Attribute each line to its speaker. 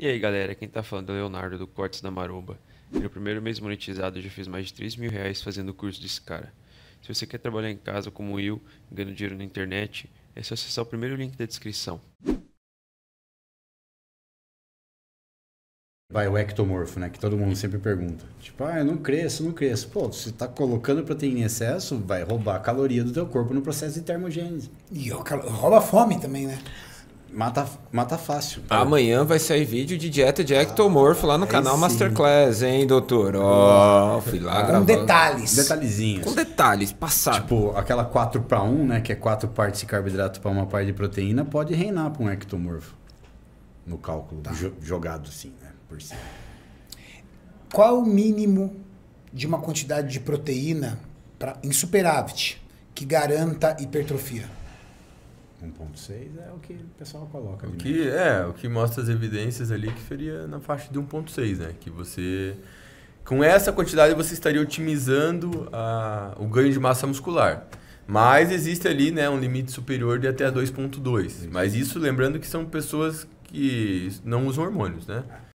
Speaker 1: E aí galera, quem tá falando é o Leonardo do Cortes da Maromba. E no primeiro mês monetizado eu já fiz mais de 3 mil reais fazendo o curso desse cara. Se você quer trabalhar em casa como eu, ganhando dinheiro na internet, é só acessar o primeiro link da descrição.
Speaker 2: Vai o ectomorfo, né? Que todo mundo sempre pergunta. Tipo, ah, eu não cresço, não cresço. Pô, se tá colocando proteína em excesso, vai roubar a caloria do teu corpo no processo de termogênese. E rouba fome também, né? Mata, mata fácil. Pô.
Speaker 1: Amanhã vai sair vídeo de dieta de ectomorfo ah, lá no canal sim. Masterclass, hein, doutor? Ó, oh, fui lá Com detalhes.
Speaker 2: Detalhezinhos. Com detalhes, passado. Tipo, aquela 4 para 1, né, que é quatro partes de carboidrato para uma parte de proteína, pode reinar para um ectomorfo no cálculo, tá. jo jogado assim, né, por cima. Qual o mínimo de uma quantidade de proteína pra, em superávit que garanta hipertrofia? 1.6 é o que o pessoal coloca. O que,
Speaker 1: né? é, o que mostra as evidências ali que seria na faixa de 1.6, né? Que você... Com essa quantidade você estaria otimizando a, o ganho de massa muscular. Mas existe ali né, um limite superior de até 2.2. Mas isso lembrando que são pessoas que não usam hormônios, né?